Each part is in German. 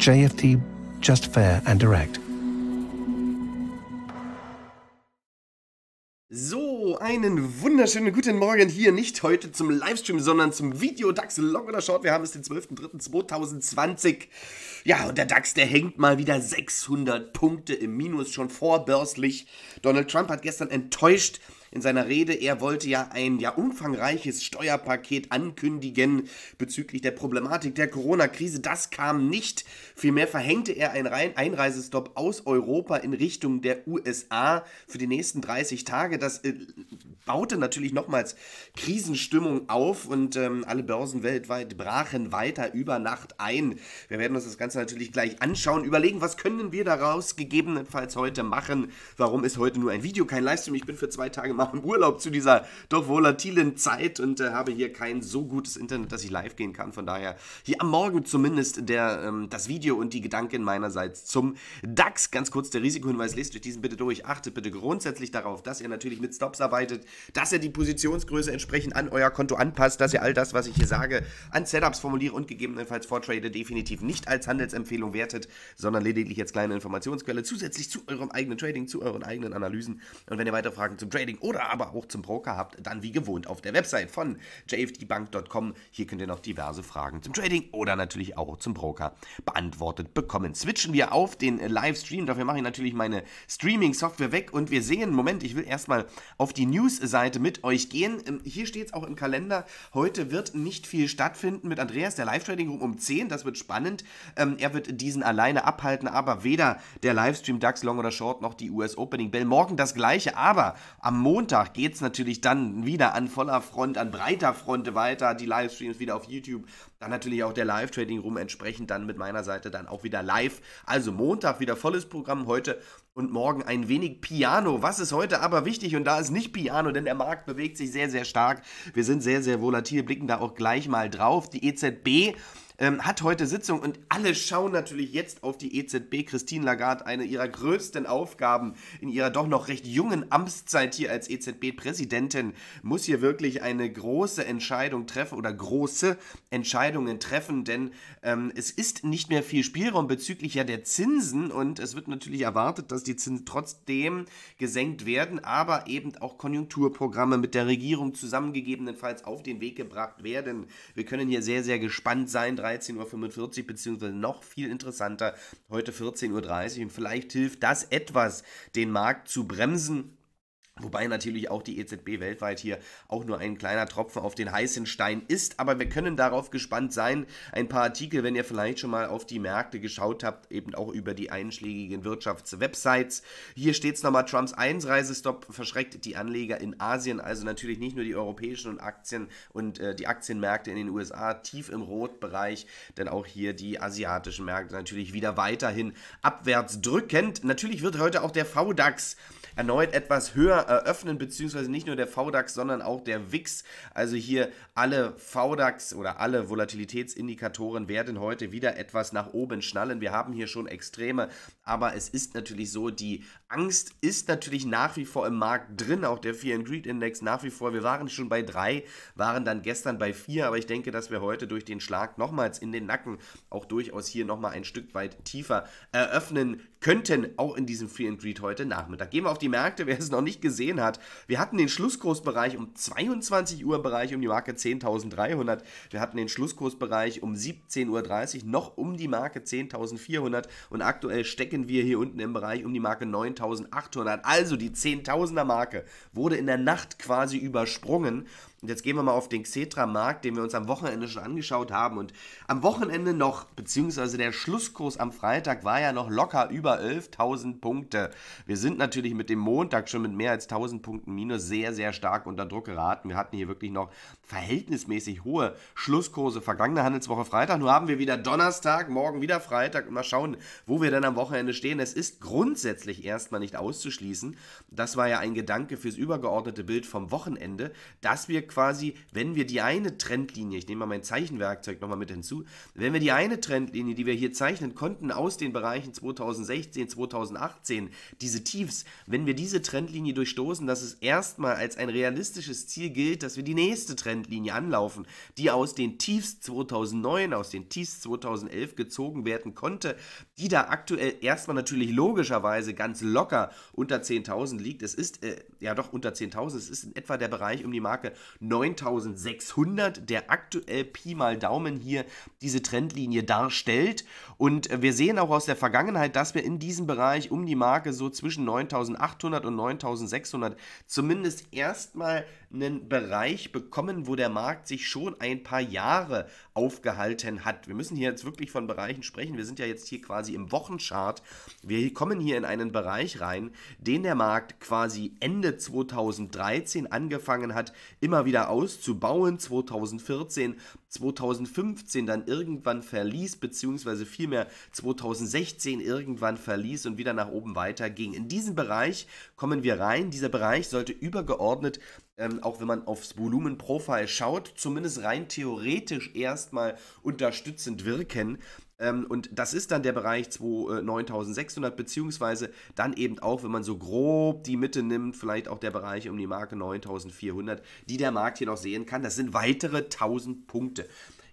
JFT, just fair and direct. So, einen wunderschönen guten Morgen hier, nicht heute zum Livestream, sondern zum Video DAX Long oder Short. Wir haben es den 12.03.2020. Ja, und der DAX, der hängt mal wieder 600 Punkte im Minus, schon vorbörslich. Donald Trump hat gestern enttäuscht in seiner Rede, er wollte ja ein ja umfangreiches Steuerpaket ankündigen bezüglich der Problematik der Corona-Krise. Das kam nicht. Vielmehr verhängte er einen Einreisestopp aus Europa in Richtung der USA für die nächsten 30 Tage. Das äh, baute natürlich nochmals Krisenstimmung auf und ähm, alle Börsen weltweit brachen weiter über Nacht ein. Wir werden uns das Ganze natürlich gleich anschauen, überlegen, was können wir daraus gegebenenfalls heute machen. Warum ist heute nur ein Video, kein Livestream? Ich bin für zwei Tage mal im Urlaub zu dieser doch volatilen Zeit und äh, habe hier kein so gutes Internet, dass ich live gehen kann. Von daher hier am Morgen zumindest der, ähm, das Video und die Gedanken meinerseits zum DAX. Ganz kurz der Risikohinweis, lest euch diesen bitte durch. Achtet bitte grundsätzlich darauf, dass ihr natürlich mit Stops arbeitet, dass ihr die Positionsgröße entsprechend an euer Konto anpasst, dass ihr all das, was ich hier sage, an Setups formuliere und gegebenenfalls Vortrade definitiv nicht als Handelsempfehlung wertet, sondern lediglich als kleine Informationsquelle zusätzlich zu eurem eigenen Trading, zu euren eigenen Analysen. Und wenn ihr weitere Fragen zum Trading oder oder aber auch zum Broker habt, dann wie gewohnt auf der Website von jfdbank.com. Hier könnt ihr noch diverse Fragen zum Trading oder natürlich auch zum Broker beantwortet bekommen. Switchen wir auf den Livestream. Dafür mache ich natürlich meine Streaming-Software weg und wir sehen, Moment, ich will erstmal auf die News-Seite mit euch gehen. Ähm, hier steht es auch im Kalender, heute wird nicht viel stattfinden mit Andreas, der Live-Trading-Room um 10, das wird spannend. Ähm, er wird diesen alleine abhalten, aber weder der Livestream DAX Long oder Short noch die US Opening Bell. Morgen das gleiche, aber am Montag Montag geht es natürlich dann wieder an voller Front, an breiter Front weiter, die Livestreams wieder auf YouTube, dann natürlich auch der Live-Trading-Room entsprechend dann mit meiner Seite dann auch wieder live. Also Montag wieder volles Programm heute und morgen ein wenig Piano. Was ist heute aber wichtig? Und da ist nicht Piano, denn der Markt bewegt sich sehr, sehr stark. Wir sind sehr, sehr volatil, blicken da auch gleich mal drauf. Die EZB ähm, hat heute Sitzung und alle schauen natürlich jetzt auf die EZB. Christine Lagarde, eine ihrer größten Aufgaben in ihrer doch noch recht jungen Amtszeit hier als EZB-Präsidentin, muss hier wirklich eine große Entscheidung treffen oder große Entscheidungen treffen, denn ähm, es ist nicht mehr viel Spielraum bezüglich ja der Zinsen und es wird natürlich erwartet, dass die Zinsen trotzdem gesenkt werden, aber eben auch Konjunkturprogramme mit der Regierung zusammengegebenenfalls auf den Weg gebracht werden. Wir können hier sehr, sehr gespannt sein. 13.45 Uhr, beziehungsweise noch viel interessanter heute 14.30 Uhr. Und vielleicht hilft das etwas, den Markt zu bremsen Wobei natürlich auch die EZB weltweit hier auch nur ein kleiner Tropfen auf den heißen Stein ist. Aber wir können darauf gespannt sein. Ein paar Artikel, wenn ihr vielleicht schon mal auf die Märkte geschaut habt, eben auch über die einschlägigen Wirtschaftswebsites. Hier steht es nochmal, Trumps Einreisestopp verschreckt die Anleger in Asien. Also natürlich nicht nur die europäischen und Aktien und äh, die Aktienmärkte in den USA tief im Rotbereich, denn auch hier die asiatischen Märkte natürlich wieder weiterhin abwärts drückend. Natürlich wird heute auch der VDAX erneut etwas höher eröffnen, beziehungsweise nicht nur der VDAX, sondern auch der WIX. Also hier alle VDAX oder alle Volatilitätsindikatoren werden heute wieder etwas nach oben schnallen. Wir haben hier schon Extreme, aber es ist natürlich so, die Angst ist natürlich nach wie vor im Markt drin, auch der Fear and Greed Index nach wie vor. Wir waren schon bei drei, waren dann gestern bei vier, aber ich denke, dass wir heute durch den Schlag nochmals in den Nacken auch durchaus hier nochmal ein Stück weit tiefer eröffnen könnten, auch in diesem Fear and Greed heute Nachmittag. Gehen wir auf die Märkte, wer es noch nicht gesehen hat. Wir hatten den Schlusskursbereich um 22 Uhr Bereich um die Marke 10.300. Wir hatten den Schlusskursbereich um 17.30 Uhr noch um die Marke 10.400. Und aktuell stecken wir hier unten im Bereich um die Marke 9.800. Also die 10.000er Marke wurde in der Nacht quasi übersprungen. Und jetzt gehen wir mal auf den Xetra-Markt, den wir uns am Wochenende schon angeschaut haben. Und am Wochenende noch, beziehungsweise der Schlusskurs am Freitag war ja noch locker über 11.000 Punkte. Wir sind natürlich mit dem Montag schon mit mehr als 1.000 Punkten Minus sehr, sehr stark unter Druck geraten. Wir hatten hier wirklich noch verhältnismäßig hohe Schlusskurse vergangene Handelswoche Freitag. Nun haben wir wieder Donnerstag, morgen wieder Freitag und mal schauen, wo wir dann am Wochenende stehen. Es ist grundsätzlich erstmal nicht auszuschließen. Das war ja ein Gedanke fürs übergeordnete Bild vom Wochenende, dass wir quasi, wenn wir die eine Trendlinie, ich nehme mal mein Zeichenwerkzeug nochmal mit hinzu, wenn wir die eine Trendlinie, die wir hier zeichnen konnten, aus den Bereichen 2016, 2018, diese Tiefs, wenn wir diese Trendlinie durchstoßen, dass es erstmal als ein realistisches Ziel gilt, dass wir die nächste Trendlinie anlaufen, die aus den Tiefs 2009, aus den Tiefs 2011 gezogen werden konnte, die da aktuell erstmal natürlich logischerweise ganz locker unter 10.000 liegt. Es ist äh, ja doch unter 10.000, es ist in etwa der Bereich um die Marke 9600, der aktuell Pi mal Daumen hier diese Trendlinie darstellt. Und äh, wir sehen auch aus der Vergangenheit, dass wir in diesem Bereich um die Marke so zwischen 9800 und 9600 zumindest erstmal einen Bereich bekommen, wo der Markt sich schon ein paar Jahre aufgehalten hat. Wir müssen hier jetzt wirklich von Bereichen sprechen. Wir sind ja jetzt hier quasi im Wochenchart. Wir kommen hier in einen Bereich rein, den der Markt quasi Ende 2013 angefangen hat, immer wieder auszubauen. 2014, 2015 dann irgendwann verließ, beziehungsweise vielmehr 2016 irgendwann verließ und wieder nach oben weiter ging. In diesen Bereich kommen wir rein. Dieser Bereich sollte übergeordnet ähm, auch wenn man aufs volumen schaut, zumindest rein theoretisch erstmal unterstützend wirken. Ähm, und das ist dann der Bereich 9600, äh, beziehungsweise dann eben auch, wenn man so grob die Mitte nimmt, vielleicht auch der Bereich um die Marke 9400, die der Markt hier noch sehen kann. Das sind weitere 1000 Punkte.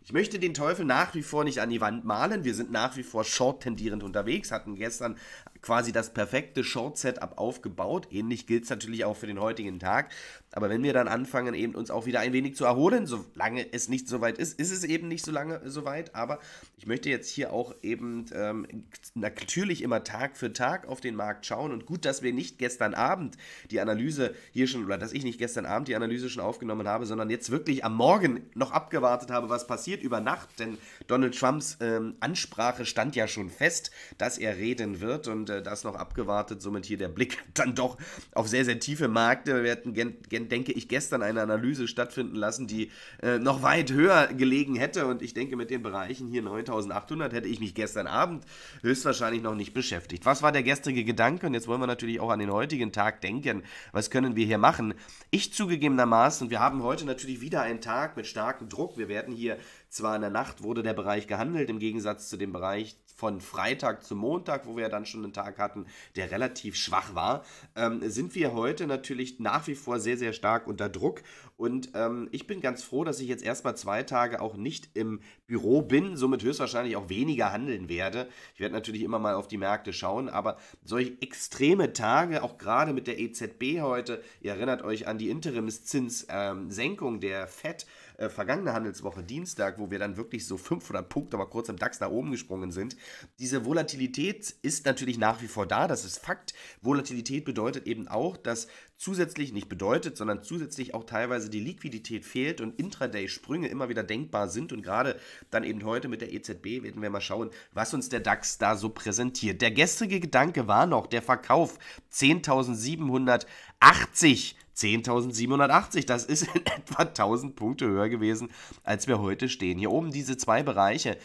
Ich möchte den Teufel nach wie vor nicht an die Wand malen. Wir sind nach wie vor short tendierend unterwegs, hatten gestern quasi das perfekte Short-Setup aufgebaut. Ähnlich gilt es natürlich auch für den heutigen Tag. Aber wenn wir dann anfangen, eben uns auch wieder ein wenig zu erholen, solange es nicht so weit ist, ist es eben nicht so lange so weit. Aber ich möchte jetzt hier auch eben ähm, natürlich immer Tag für Tag auf den Markt schauen. Und gut, dass wir nicht gestern Abend die Analyse hier schon, oder dass ich nicht gestern Abend die Analyse schon aufgenommen habe, sondern jetzt wirklich am Morgen noch abgewartet habe, was passiert über Nacht. Denn Donald Trumps ähm, Ansprache stand ja schon fest, dass er reden wird. Und und äh, das noch abgewartet. Somit hier der Blick dann doch auf sehr, sehr tiefe Märkte. Wir hätten, denke ich, gestern eine Analyse stattfinden lassen, die äh, noch weit höher gelegen hätte. Und ich denke, mit den Bereichen hier 9800 hätte ich mich gestern Abend höchstwahrscheinlich noch nicht beschäftigt. Was war der gestrige Gedanke? Und jetzt wollen wir natürlich auch an den heutigen Tag denken. Was können wir hier machen? Ich zugegebenermaßen, wir haben heute natürlich wieder einen Tag mit starkem Druck. Wir werden hier zwar in der Nacht wurde der Bereich gehandelt, im Gegensatz zu dem Bereich von Freitag zu Montag, wo wir ja dann schon einen Tag hatten, der relativ schwach war, ähm, sind wir heute natürlich nach wie vor sehr, sehr stark unter Druck und ähm, ich bin ganz froh, dass ich jetzt erstmal zwei Tage auch nicht im Büro bin, somit höchstwahrscheinlich auch weniger handeln werde. Ich werde natürlich immer mal auf die Märkte schauen, aber solche extreme Tage, auch gerade mit der EZB heute, ihr erinnert euch an die Interimszinssenkung ähm, der FED, äh, vergangene Handelswoche Dienstag, wo wir dann wirklich so 500 Punkte aber kurz im DAX nach oben gesprungen sind. Diese Volatilität ist natürlich nach wie vor da, das ist Fakt. Volatilität bedeutet eben auch, dass zusätzlich nicht bedeutet, sondern zusätzlich auch teilweise die Liquidität fehlt und Intraday-Sprünge immer wieder denkbar sind. Und gerade dann eben heute mit der EZB werden wir mal schauen, was uns der DAX da so präsentiert. Der gestrige Gedanke war noch der Verkauf 10.780. 10.780, das ist in etwa 1000 Punkte höher gewesen, als wir heute stehen. Hier oben diese zwei Bereiche,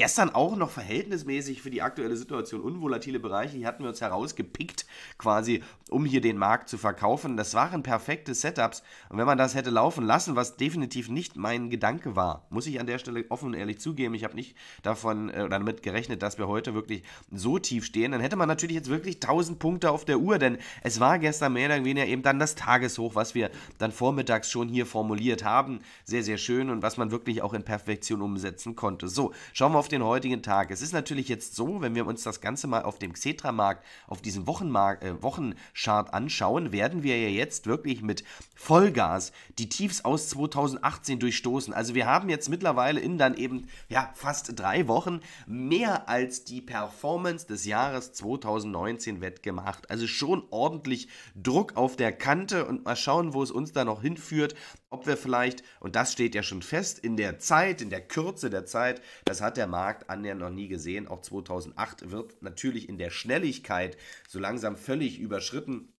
Gestern auch noch verhältnismäßig für die aktuelle Situation unvolatile Bereiche. Hier hatten wir uns herausgepickt, quasi, um hier den Markt zu verkaufen. Das waren perfekte Setups. Und wenn man das hätte laufen lassen, was definitiv nicht mein Gedanke war, muss ich an der Stelle offen und ehrlich zugeben, ich habe nicht davon äh, damit gerechnet, dass wir heute wirklich so tief stehen, dann hätte man natürlich jetzt wirklich 1000 Punkte auf der Uhr, denn es war gestern mehr oder weniger eben dann das Tageshoch, was wir dann vormittags schon hier formuliert haben. Sehr, sehr schön und was man wirklich auch in Perfektion umsetzen konnte. So, schauen wir auf den heutigen Tag. Es ist natürlich jetzt so, wenn wir uns das Ganze mal auf dem Xetra-Markt, auf diesem Wochenmarkt, äh, Wochenchart anschauen, werden wir ja jetzt wirklich mit Vollgas die Tiefs aus 2018 durchstoßen. Also wir haben jetzt mittlerweile in dann eben ja, fast drei Wochen mehr als die Performance des Jahres 2019 wettgemacht. Also schon ordentlich Druck auf der Kante und mal schauen, wo es uns da noch hinführt ob wir vielleicht, und das steht ja schon fest, in der Zeit, in der Kürze der Zeit, das hat der Markt annähernd noch nie gesehen, auch 2008 wird natürlich in der Schnelligkeit so langsam völlig überschritten.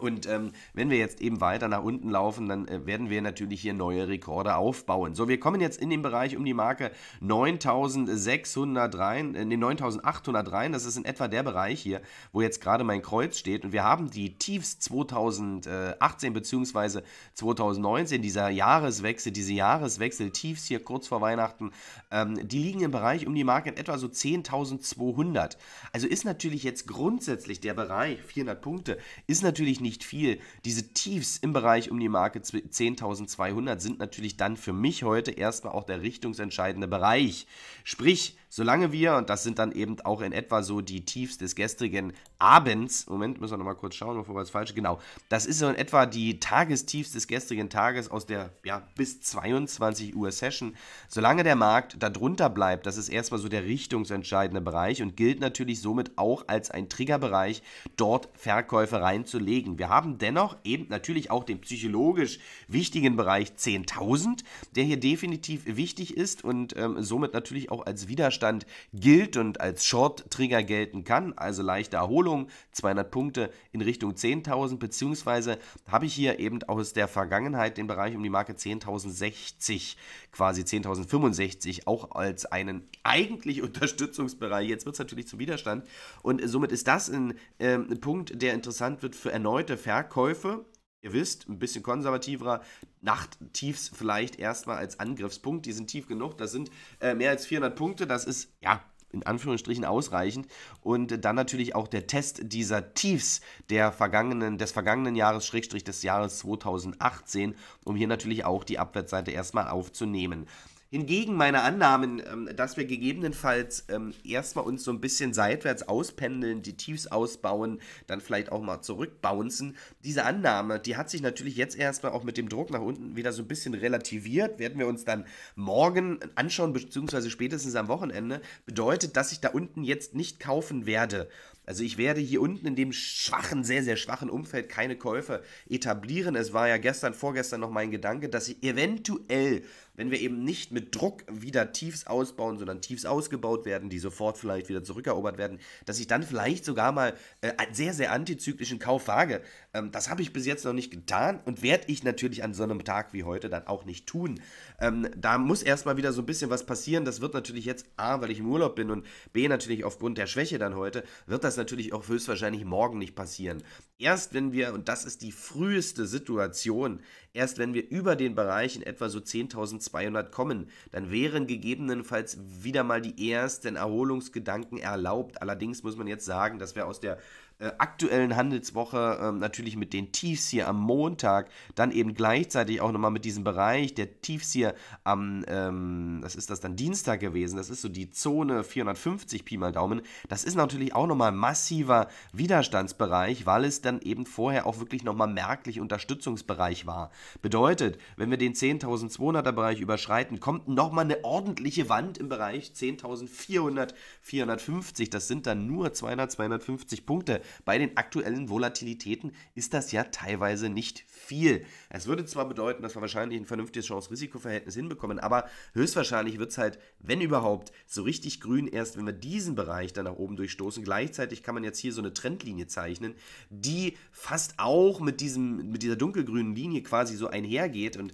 Und ähm, wenn wir jetzt eben weiter nach unten laufen, dann äh, werden wir natürlich hier neue Rekorde aufbauen. So, wir kommen jetzt in den Bereich um die Marke 9600 rein, äh, 9800 rein. Das ist in etwa der Bereich hier, wo jetzt gerade mein Kreuz steht. Und wir haben die Tiefs 2018 bzw. 2019, dieser Jahreswechsel, diese Jahreswechsel-Tiefs hier kurz vor Weihnachten, ähm, die liegen im Bereich um die Marke in etwa so 10.200. Also ist natürlich jetzt grundsätzlich der Bereich 400 Punkte, ist natürlich nicht nicht viel. Diese Tiefs im Bereich um die Marke 10.200 sind natürlich dann für mich heute erstmal auch der richtungsentscheidende Bereich. Sprich, Solange wir, und das sind dann eben auch in etwa so die Tiefs des gestrigen Abends, Moment, müssen wir nochmal kurz schauen, bevor wir es falsch, genau, das ist so in etwa die Tagestiefs des gestrigen Tages aus der, ja, bis 22 Uhr Session. Solange der Markt da drunter bleibt, das ist erstmal so der richtungsentscheidende Bereich und gilt natürlich somit auch als ein Triggerbereich, dort Verkäufe reinzulegen. Wir haben dennoch eben natürlich auch den psychologisch wichtigen Bereich 10.000, der hier definitiv wichtig ist und ähm, somit natürlich auch als Widerstand Widerstand gilt und als Short-Trigger gelten kann, also leichte Erholung, 200 Punkte in Richtung 10.000, beziehungsweise habe ich hier eben aus der Vergangenheit den Bereich um die Marke 10.060, quasi 10.065, auch als einen eigentlich Unterstützungsbereich. Jetzt wird es natürlich zum Widerstand und somit ist das ein, äh, ein Punkt, der interessant wird für erneute Verkäufe ihr wisst, ein bisschen konservativerer. Nachttiefs vielleicht erstmal als Angriffspunkt. Die sind tief genug. Das sind äh, mehr als 400 Punkte. Das ist, ja, in Anführungsstrichen ausreichend. Und dann natürlich auch der Test dieser Tiefs der vergangenen, des vergangenen Jahres, Schrägstrich des Jahres 2018, um hier natürlich auch die Abwärtsseite erstmal aufzunehmen. Hingegen meine Annahmen, ähm, dass wir gegebenenfalls ähm, erstmal uns so ein bisschen seitwärts auspendeln, die Tiefs ausbauen, dann vielleicht auch mal zurückbouncen. Diese Annahme, die hat sich natürlich jetzt erstmal auch mit dem Druck nach unten wieder so ein bisschen relativiert. Werden wir uns dann morgen anschauen, beziehungsweise spätestens am Wochenende. Bedeutet, dass ich da unten jetzt nicht kaufen werde. Also ich werde hier unten in dem schwachen, sehr, sehr schwachen Umfeld keine Käufe etablieren. Es war ja gestern, vorgestern noch mein Gedanke, dass ich eventuell, wenn wir eben nicht mit Druck wieder Tiefs ausbauen, sondern Tiefs ausgebaut werden, die sofort vielleicht wieder zurückerobert werden, dass ich dann vielleicht sogar mal äh, einen sehr, sehr antizyklischen Kauf wage. Ähm, das habe ich bis jetzt noch nicht getan und werde ich natürlich an so einem Tag wie heute dann auch nicht tun. Ähm, da muss erstmal wieder so ein bisschen was passieren. Das wird natürlich jetzt A, weil ich im Urlaub bin und B, natürlich aufgrund der Schwäche dann heute, wird das natürlich auch höchstwahrscheinlich morgen nicht passieren. Erst wenn wir, und das ist die früheste Situation, erst wenn wir über den Bereich in etwa so 10.200 kommen, dann wären gegebenenfalls wieder mal die ersten Erholungsgedanken erlaubt. Allerdings muss man jetzt sagen, dass wir aus der äh, aktuellen Handelswoche, ähm, natürlich mit den Tiefs hier am Montag, dann eben gleichzeitig auch nochmal mit diesem Bereich der Tiefs hier am, ähm, das ist das dann Dienstag gewesen, das ist so die Zone 450 Pi mal Daumen, das ist natürlich auch nochmal massiver Widerstandsbereich, weil es dann eben vorher auch wirklich nochmal merklich Unterstützungsbereich war. Bedeutet, wenn wir den 10.200er Bereich überschreiten, kommt nochmal eine ordentliche Wand im Bereich 10.400, 450, das sind dann nur 200, 250 Punkte. Bei den aktuellen Volatilitäten ist das ja teilweise nicht viel. Es würde zwar bedeuten, dass wir wahrscheinlich ein vernünftiges Chance-Risiko-Verhältnis hinbekommen, aber höchstwahrscheinlich wird es halt, wenn überhaupt, so richtig grün erst, wenn wir diesen Bereich dann nach oben durchstoßen. Gleichzeitig kann man jetzt hier so eine Trendlinie zeichnen, die fast auch mit, diesem, mit dieser dunkelgrünen Linie quasi so einhergeht und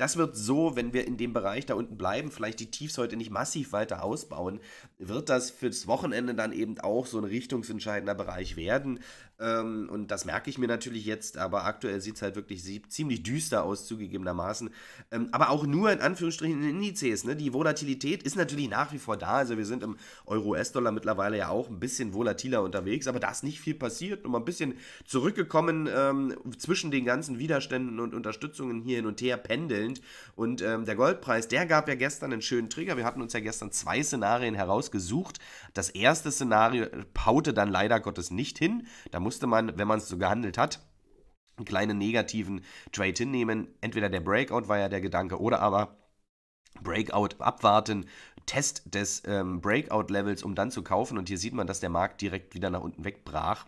das wird so, wenn wir in dem Bereich da unten bleiben, vielleicht die Tiefs heute nicht massiv weiter ausbauen, wird das fürs Wochenende dann eben auch so ein richtungsentscheidender Bereich werden. Ähm, und das merke ich mir natürlich jetzt, aber aktuell sieht es halt wirklich ziemlich düster aus, zugegebenermaßen. Ähm, aber auch nur in Anführungsstrichen in Indizes. Ne? Die Volatilität ist natürlich nach wie vor da. Also wir sind im Euro-US-Dollar mittlerweile ja auch ein bisschen volatiler unterwegs, aber da ist nicht viel passiert. Nur mal ein bisschen zurückgekommen ähm, zwischen den ganzen Widerständen und Unterstützungen hier hin und her pendelnd. Und ähm, der Goldpreis, der gab ja gestern einen schönen Trigger. Wir hatten uns ja gestern zwei Szenarien herausgesucht. Das erste Szenario haute äh, dann leider Gottes nicht hin. Da muss musste man, wenn man es so gehandelt hat, einen kleinen negativen Trade hinnehmen. Entweder der Breakout war ja der Gedanke oder aber Breakout abwarten, Test des ähm, Breakout-Levels, um dann zu kaufen. Und hier sieht man, dass der Markt direkt wieder nach unten wegbrach.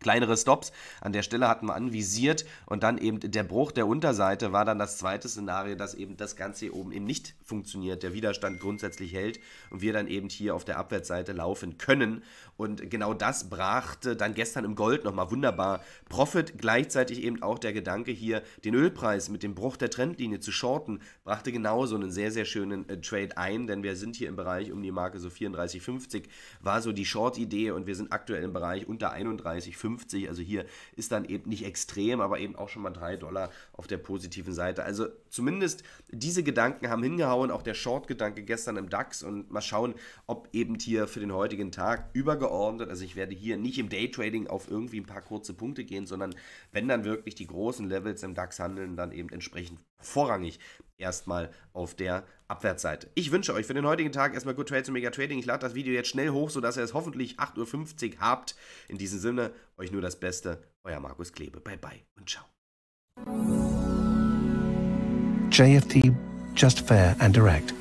Kleinere Stops an der Stelle hatten wir anvisiert und dann eben der Bruch der Unterseite war dann das zweite Szenario, dass eben das Ganze hier oben eben nicht funktioniert, der Widerstand grundsätzlich hält und wir dann eben hier auf der Abwärtsseite laufen können und genau das brachte dann gestern im Gold nochmal wunderbar Profit. Gleichzeitig eben auch der Gedanke hier, den Ölpreis mit dem Bruch der Trendlinie zu shorten, brachte genauso einen sehr, sehr schönen äh, Trade ein, denn wir sind hier im Bereich um die Marke so 34,50 war so die Short-Idee und wir sind aktuell im Bereich unter 31,50. Also hier ist dann eben nicht extrem, aber eben auch schon mal 3 Dollar auf der positiven Seite. Also zumindest diese Gedanken haben hingehauen, auch der Short-Gedanke gestern im DAX und mal schauen, ob eben hier für den heutigen Tag übergeordnet übergeordnet. Also ich werde hier nicht im Daytrading auf irgendwie ein paar kurze Punkte gehen, sondern wenn dann wirklich die großen Levels im DAX handeln, dann eben entsprechend vorrangig erstmal auf der Abwärtsseite. Ich wünsche euch für den heutigen Tag erstmal Good Trades und Mega Trading. Ich lade das Video jetzt schnell hoch, sodass ihr es hoffentlich 8.50 Uhr habt. In diesem Sinne, euch nur das Beste. Euer Markus Klebe. Bye bye und ciao. JFT, just fair and direct.